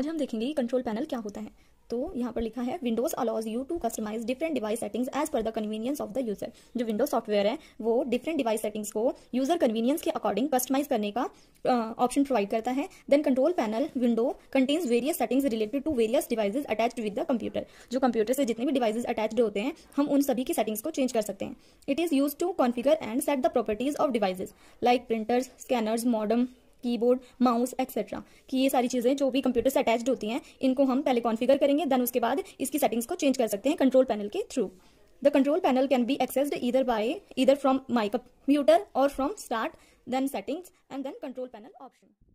आज हम देखेंगे कि कंट्रोल पैनल क्या होता है तो यहाँ पर लिखा है Windows allows you to customize different device settings as per the convenience of the user जो विंडोज सॉफ्टवेयर है वो डिफरेंट डिवाइस सेटिंग्स को यूजर कन्वीनियंस के अकॉर्डिंग कस्टमाइज करने का ऑप्शन uh, प्रोवाइड करता है then control panel window contains various settings related to various devices attached with the computer जो कंप्यूटर से जितने भी डिवाइसेज अटैच्ड होते हैं हम उन सभी की सेटिंग्स को चेंज कर सकते हैं it is used to configure and set the properties of devices like printers scanners modem keyboard mouse etcetera कि ये सारी चीज़ें जो भी कंप्यूटर से अटैच्ड होती हैं इनको हम पहले कॉन्फिगर करेंगे देन उसके बाद इसकी सेटिंग्स को चेंज कर सकते हैं कंट्रोल पैनल के through the control panel can be accessed इधर बाय इधर फ्रॉम माई कंप्यूटर और from start then settings and then control panel option